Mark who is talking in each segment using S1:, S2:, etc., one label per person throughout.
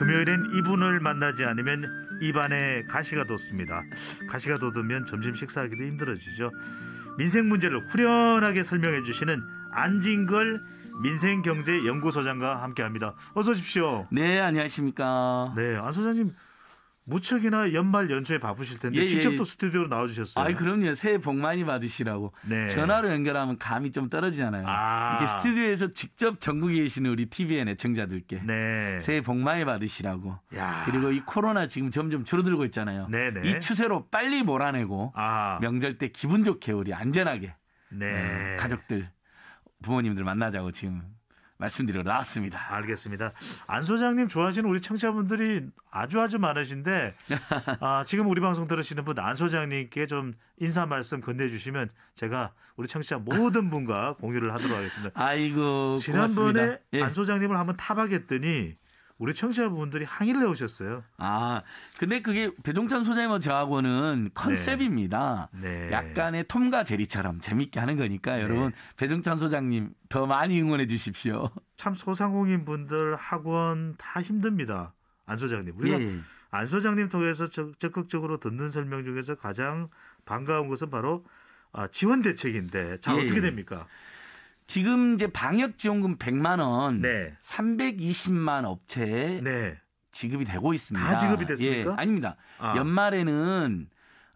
S1: 금요일엔 이분을 만나지 않으면 입안에 가시가 돋습니다. 가시가 돋으면 점심 식사하기도 힘들어지죠. 민생 문제를 후련하게 설명해 주시는 안진걸 민생경제연구소장과 함께합니다. 어서 오십시오. 네, 안녕하십니까. 네, 안 소장님 무척이나 연말 연초에 바쁘실 텐데 예, 예 직접 예. 또
S2: 스튜디오로 나와주셨어요. 아, 그럼요. 새해 복 많이 받으시라고. 네. 전화로 연결하면 감이 좀 떨어지잖아요. 아. 이게 스튜디오에서 직접 전국에 계시는 우리 TVN 애청자들께 네. 새해 복 많이 받으시라고. 야. 그리고 이 코로나 지금 점점 줄어들고 있잖아요. 네네. 네. 이 추세로 빨리 몰아내고 아. 명절 때 기분 좋게 우리 안전하게 네. 네
S1: 가족들 부모님들 만나자고 지금 말씀드려 나왔습니다. 알겠습니다. 안 소장님 좋아하시는 우리 청취자분들이 아주 아주 많으신데 아, 지금 우리 방송 들으시는 분 안 소장님께 좀 인사 말씀 건네주시면 제가 우리 청취자 모든 분과 공유를 하도록 하겠습니다. 아이고 지난번에 예. 안 소장님을 한번 타박했더니 우리 청취자분들이 항의를 해오셨어요. 아, 근데 그게 배종찬 소장님과 뭐
S2: 저하고는 네. 컨셉입니다. 네. 네. 약간의 톰과 제리처럼 재밌게 하는 거니까 네. 여러분 배종찬 소장님 더 많이 응원해
S1: 주십시오. 참 소상공인 분들 학원 다 힘듭니다. 안 소장님. 우리가 예. 안 소장님 통해서 적극적으로 듣는 설명 중에서 가장 반가운 것은 바로 아, 지원 대책인데 자 예. 어떻게 됩니까? 지금 이제 방역 지원금 100만 원, 네. 320만
S2: 업체에 네. 지급이 되고 있습니다. 다 지급이 됐습니까? 예, 아닙니다. 아. 연말에는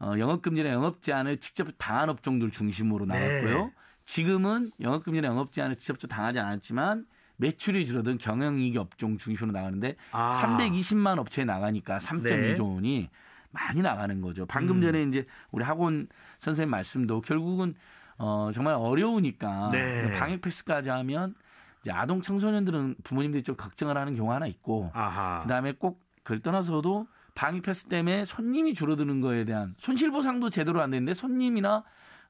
S2: 어, 영업금지나 영업 제한을 직접 당한 업종들 중심으로 네. 나왔고요. 네. 지금은 영업금지나 영업 제한을 직접 당하지 않았지만 매출이 줄어든 경영이익 업종 중심으로 나가는데 아. 320만 업체에 나가니까 3.2조 원이 많이 나가는 거죠. 방금 음. 전에 이제 우리 학원 선생님 말씀도 결국은 어, 정말 어려우니까 네. 방역 패스까지 하면 이제 아동 청소년들은 부모님들이 좀 걱정을 하는 경우 하나 있고 아하. 그다음에 꼭 그걸 떠나서도 방역 패스 때문에 손님이 줄어드는 거에 대한 손실 보상도 제대로 안 되는데 손님이나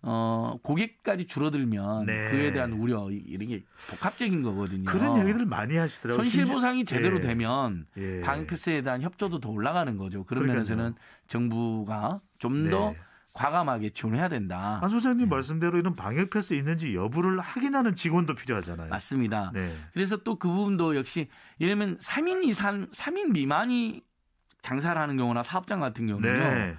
S2: 어, 고객까지 줄어들면 네. 그에 대한 우려 이런 게 복합적인 거거든요. 그런 얘기들 많이 하시더라고요. 손실 보상이 제대로 예. 되면 예. 방역 패스에 대한 협조도 더 올라가는 거죠. 그런 그러니까요. 면에서는 정부가 좀더 네. 과감하게 지원해야 된다. 안 소장님 네. 말씀대로 이런 방역 패스 있는지 여부를
S1: 확인하는 직원도 필요하잖아요. 맞습니다.
S2: 네. 그래서 또 그 부분도 역시 예를 면 3인 이상 3인 미만이 장사를 하는 경우나 사업장 같은 경우는요. 네.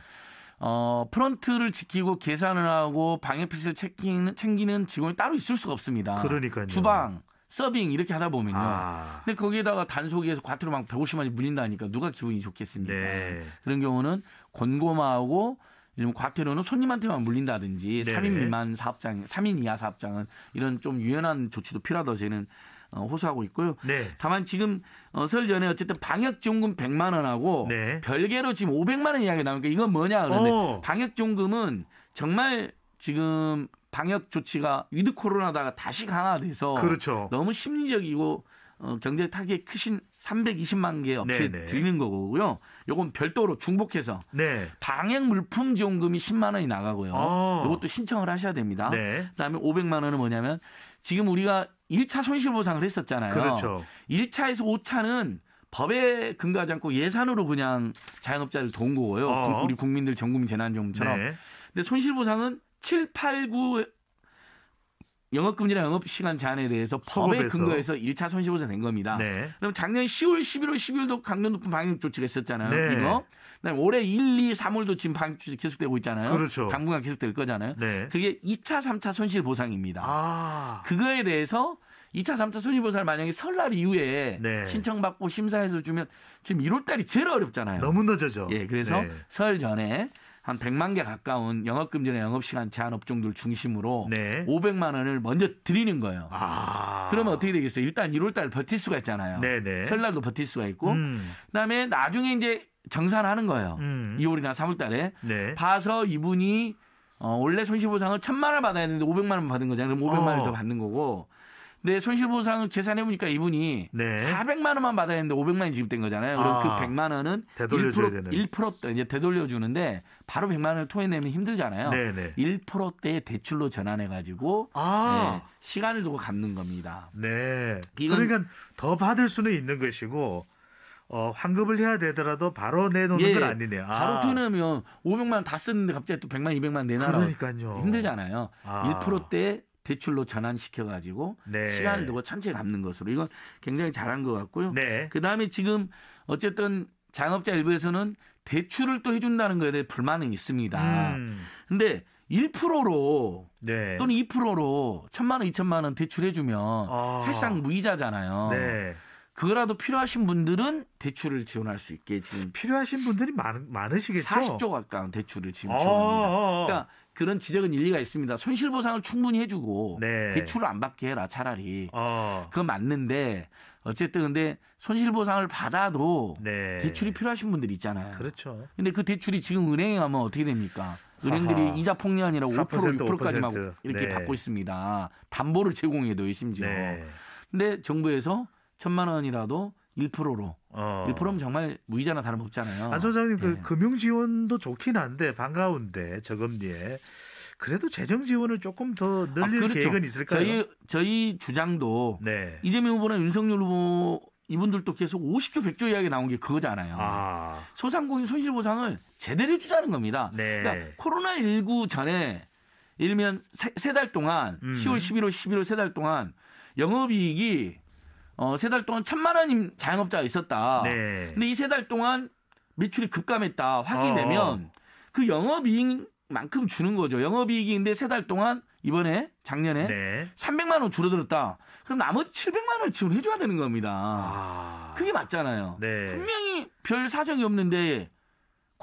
S2: 어, 프런트를 지키고 계산을 하고 방역 패스를 챙기는, 챙기는 직원이 따로 있을 수가 없습니다. 그러니까요. 주방, 서빙 이렇게 하다 보면요. 아. 근데 거기에다가 단속에서 과태료 막 150만이 물린다니까 누가 기분이 좋겠습니까? 네. 그런 경우는 권고마하고 이런 과태료는 손님한테만 물린다든지 네네. 3인 미만 사업장, 3인 이하 사업장은 이런 좀 유연한 조치도 필요하다고 저는 어, 호소하고 있고요. 네. 다만 지금 어, 설 전에 어쨌든 방역지원금 100만 원하고 네. 별개로 지금 500만 원 이야기 나오니까 이건 뭐냐 그러는데 오. 어. 방역지원금은 정말 지금 방역 조치가 위드 코로나다가 다시 강화돼서 그렇죠. 너무 심리적이고 어, 경제 타격이 크신 320만 개 업체 네네. 네. 드리는 거고요. 요건 별도로 중복해서 네. 방역 물품 지원금이 10만 원이 나가고요. 어. 아. 이것도 신청을 하셔야 됩니다. 네. 그다음에 500만 원은 뭐냐면 지금 우리가 1차 손실 보상을 했었잖아요. 그렇죠. 1차에서 5차는 법에 근거하지 않고 예산으로 그냥 자영업자를 도운 거고요. 어어. 우리 국민들 전국 재난지원처럼 네. 근데 손실 보상은 7, 8, 9 영업금지나 영업시간 제한에 대해서 법에 근거해서 1차 손실보상 낸 겁니다. 네. 그럼 작년 10월, 11월, 12월도 강도 높은 방역 조치가 있었잖아요. 네. 이거. 그다음에 올해 1, 2, 3월도 지금 방역 조치 계속되고 있잖아요. 그렇죠. 당분간 계속될 거잖아요. 네. 그게 2차, 3차 손실보상입니다.
S1: 아.
S2: 그거에 대해서 2차, 3차 손해보상을 만약에 설날 이후에 네. 신청받고 심사해서 주면 지금 1월 달이 제일 어렵잖아요. 너무 늦어져. 예, 그래서 네. 설 전에 한 100만 개 가까운 영업금지나 영업시간 제한 업종들 중심으로 네. 500만 원을 먼저 드리는 거예요. 아. 그러면 어떻게 되겠어요? 일단 1월 달 버틸 수가 있잖아요. 네네. 네. 설날도 버틸 수가 있고 음. 그다음에 나중에 이제 정산하는 거예요. 음. 2월이나 3월 달에 네. 봐서 이분이 어, 원래 손실보상을 1 0 0 0만원 받아야 되는데 500만 원 받은 거잖아요. 그럼 500만 원더 어. 받는 거고 네, 손실보상을 계산해 보니까 이분이 네. 400만 원만 받아야 했는데 500만 원이 지급된 거잖아요. 그럼 그 아, 그 100만 원은 되돌려줘야 1%, 되는 1% 이제 되돌려 주는데 바로 100만 원을 토해내면 힘들잖아요. 네네. 1때 대출로 전환해 가지고 아. 네,
S1: 시간을 두고 갚는 겁니다. 네. 그러니까 더 받을 수는 있는 것이고 어, 환급을 해야 되더라도 바로 내놓는 예, 건 예. 아니네요. 아. 바로 토내면 500만
S2: 원 다 썼는데 갑자기 또 100만 200만 원 내놔라. 그러니까요. 힘들잖아요. 아. 1때 대출로 전환시켜 가지고 네. 시간을 두고 천천히 갚는 것으로 이건 굉장히 잘한 것 같고요. 네. 그다음에 지금 어쨌든 장업자 일부에서는 대출을 또 해준다는 거에 대해 불만은 있습니다. 그런데 음. 1%로 네. 또는 2%로 천만 원, 이천만원 대출해주면 아. 사실상 무이자잖아요. 네. 그거라도 필요하신 분들은 대출을 지원할 수 있게 지금 필요하신 분들이 많, 많으시겠죠. 40조 가까운 대출을 지금 아, 지원합니다. 어어어. 아, 아. 그러니까 그런 지적은 일리가 있습니다. 손실 보상을 충분히 해주고 네. 대출을 안 받게 해라 차라리. 어. 그건 맞는데 어쨌든 근데 손실 보상을 받아도 네. 대출이 필요하신 분들이 있잖아요. 그렇죠. 근데 그 대출이 지금 은행에 가면 어떻게 됩니까? 은행들이 아하. 이자 폭리 아니라 5% 6%까지 막 이렇게 네. 받고 있습니다. 담보를 제공해도 심지어. 네. 근데 정부에서 천만 원이라도 1%로 어. 1%면 정말 무이자나 다름없잖아요. 안
S1: 소장님 그 예. 그 금융 지원도 좋긴 한데 반가운데 저금리에 그래도 재정 지원을 조금 더 아, 늘릴 아, 그렇죠. 계획은 있을까요? 저희 저희 주장도 네.
S2: 이재명 후보나 윤석열 후보 이분들도 계속 50조 100조 이야기 나온 게 그거잖아요. 아. 소상공인 손실 보상을 제대로 해 주자는 겁니다. 네. 그러니까 코로나 19 전에 예를 들면 세달 세 동안 음. 10월, 11월, 11월 세 달 동안 영업이익이 어, 세 달 동안 천만 원인 자영업자가 있었다. 네. 근데 이 세 달 동안 매출이 급감했다. 확인되면 어. 그 영업이익만큼 주는 거죠. 영업이익인데 세 달 동안 이번에 작년에 네. 300만 원 줄어들었다. 그럼 나머지 700만 원을 지원해줘야 되는 겁니다. 아. 그게 맞잖아요. 네. 분명히 별 사정이 없는데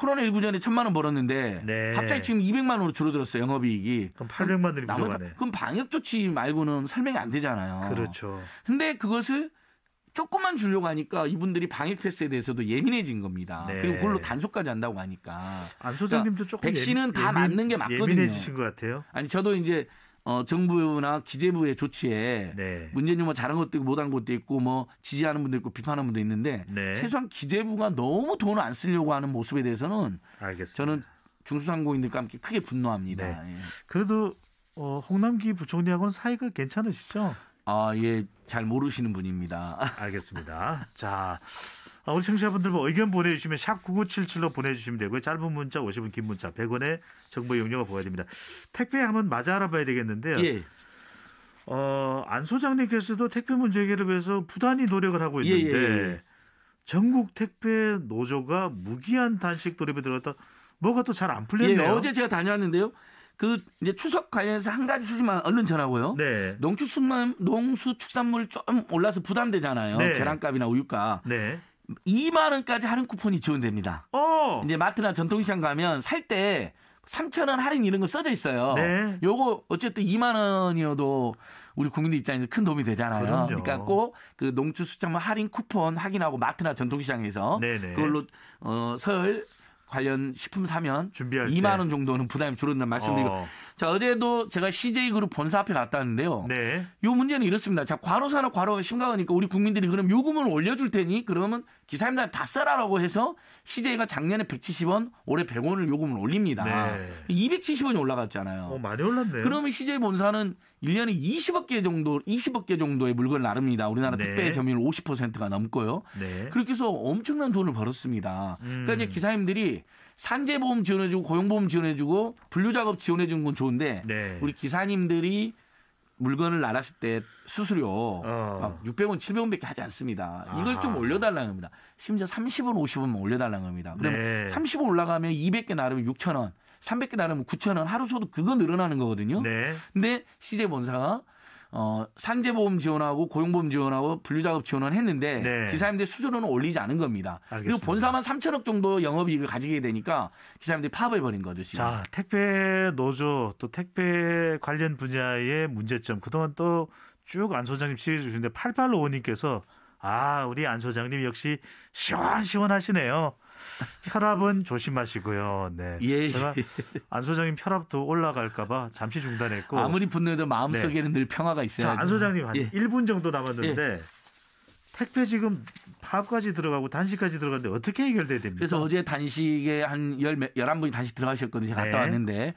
S2: 코로나 19 전에 천만 원 벌었는데 네. 갑자기 지금 200만 원으로 줄어들었어 요 영업이익이. 그럼 800만 원이 부족하네. 그럼 방역 조치 말고는 설명이 안 되잖아요. 그렇죠. 근데 그것을 조금만 줄려고 하니까 이분들이 방역 패스에 대해서도 예민해진 겁니다. 네. 그리고 그걸로 단속까지 한다고 하니까.
S1: 안 소장님도 그러니까 조금 백신은 예민, 다 맞는 게 맞거든요. 예민해지신 것 같아요.
S2: 아니 저도 이제 어, 정부나 기재부의 조치에 네. 문재인 후보 뭐 잘한 것도 있고 못한 것도 있고 뭐 지지하는 분도 있고 비판하는 분도 있는데 네. 최소한 기재부가 너무 돈을 안 쓰려고 하는 모습에 대해서는 알겠습니다. 저는
S1: 중수상공인들과 함께 크게 분노합니다. 네. 예. 그래도 어, 홍남기 부총리하고는 사이가 괜찮으시죠? 아, 예. 잘 모르시는 분입니다. 알겠습니다. 자, 아, 우리 청취자분들 뭐 의견 보내주시면 샵 9977로 보내주시면 되고요. 짧은 문자 50원, 긴 문자 100원에 정보 이용료가 부과됩니다. 택배 한번 맞아 알아봐야 되겠는데요. 예. 어, 안 소장님께서도 택배 문제 해결을 위해서 부단히 노력을 하고 예, 예, 있는데 예, 예, 전국 택배 노조가 무기한 단식 돌입에 들어갔다 뭐가 또 잘 안 풀렸네요. 예, 어제
S2: 제가 다녀왔는데요. 그 이제 추석 관련해서 한 가지 소식만 얼른 전하고요. 네. 농축 농수축산물 좀 올라서 부담되잖아요. 네. 계란값이나 우유값. 네. 2만 원까지 할인 쿠폰이 지원됩니다. 어. 이제 마트나 전통시장 가면 살 때 3 0원 할인 이런 거 써져 있어요. 네. 요거 어쨌든 2만 원이어도 우리 국민들 입장에서 큰 도움이 되잖아요. 그럼요. 그러니까 꼭 그 농축수산물 할인 쿠폰 확인하고 마트나 전통시장에서 네네. 그걸로 어, 설 관련 식품 사면 준비할 2만 원 정도는 부담이 줄어든다는 말씀드리고 어. 자 어제도 제가 CJ 그룹 본사 앞에 갔다는데요. 왔 네. 요 문제는 이렇습니다. 자 과로 사업 과로가 심각하니까 우리 국민들이 그럼 요금을 올려줄 테니 그러면 기사님들 다 써라라고 해서 CJ가 작년에 170원, 올해 100원을 요금을 올립니다. 네. 270원이 올라갔잖아요. 어, 많이 올랐네. 그러면 CJ 본사는 1년에 20억 개 정도 20억 개 정도의 물건을 나릅니다. 우리나라 네. 특별 점유율 50%가 넘고요. 네. 그렇게 해서 엄청난 돈을 벌었습니다. 음. 그러니까 이제 음. 기사님들이 산재보험 지원해주고 고용보험 지원해주고 분류작업 지원해주는 건 좋은데 네. 우리 기사님들이 물건을 날았을 때 수수료 어. 600원, 700원밖에 하지 않습니다. 이걸 아하. 좀 올려달라는 겁니다. 심지어 30원, 50원만 올려달라는 겁니다. 그럼 네. 30원 올라가면 200개 나르면 6,000원, 300개 나르면 9 0 0 0원 하루 소득 그거 늘어나는 거거든요. 네. 근데 시제 본사가 어, 산재보험 지원하고 고용보험 지원하고 분류작업 지원을 했는데 네. 기사님들 수수료는 올리지 않은 겁니다. 알겠습니다. 그리고 본사만 3천억 정도 영업이익을 가지게 되니까 기사님들이 파업을 벌인 거죠. 지금. 자,
S1: 택배 노조 또 택배 관련 분야의 문제점 그동안 또 쭉안 소장님 시리해 주시는데 8855님께서 아, 우리 안 소장님 역시 시원시원하시네요. 혈압은 조심하시고요. 네. 예, 예. 제가 안 소장님 혈압도 올라갈까봐 잠시 중단했고. 아무리 분노해도 마음속에는 네. 늘 평화가 있어야죠. 안 소장님 한 예. 1분 정도 남았는데 예. 택배 지금 파업까지 들어가고 단식까지 들어갔는데 어떻게 해결돼야 됩니까? 그래서 어제 단식에 한 열, 열한 분이 단식
S2: 들어가셨거든요. 제가 갔다 네. 왔는데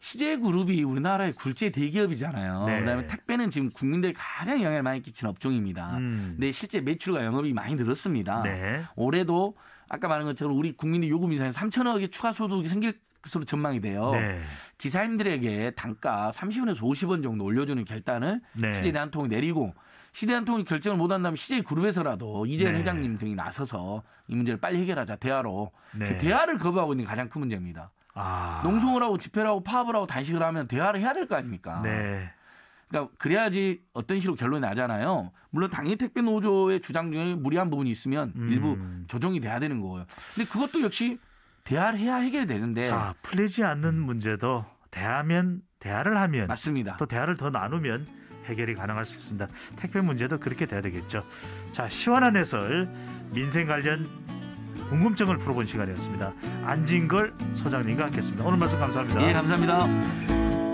S2: 시제그룹이 우리나라의 굴지의 대기업이잖아요. 네. 그다음에 택배는 지금 국민들이 가장 영향을 많이 끼치는 업종입니다. 음. 근데 실제 매출과 영업이 많이 늘었습니다. 네. 올해도 아까 말한 것처럼 우리 국민의 요금 인상에 3천억의 추가 소득이 생길 것으로 전망이 돼요. 네. 기사님들에게 단가 30원에서 50원 정도 올려주는 결단을 네. 시제 대한통이 내리고 시대 한통이 결정을 못한다면 CJ 그룹에서라도 이재현 네. 회장님 등이 나서서 이 문제를 빨리 해결하자 대화로 네. 대화를 거부하고 있는 가장 큰 문제입니다. 아. 농성을 하고 집회를 하고 파업을 하고 단식을 하면 대화를 해야 될 거 아닙니까? 네. 그러니까 그래야지 어떤 식으로 결론이 나잖아요. 물론 당연히 택배 노조의 주장 중에 무리한 부분이 있으면
S1: 음. 일부 조정이 돼야 되는 거예요. 근데 그것도 역시 대화를 해야 해결 되는데 자, 풀리지 않는 음. 문제도 대하면 대화를 하면 맞습니다. 또 대화를 더 나누면 해결이 가능할 수 있습니다. 택배 문제도 그렇게 돼야 되겠죠. 자, 시원한 해설 민생 관련 궁금증을 풀어본 시간이었습니다. 안진걸 소장님과 함께했습니다. 오늘 말씀 감사합니다. 예, 감사합니다.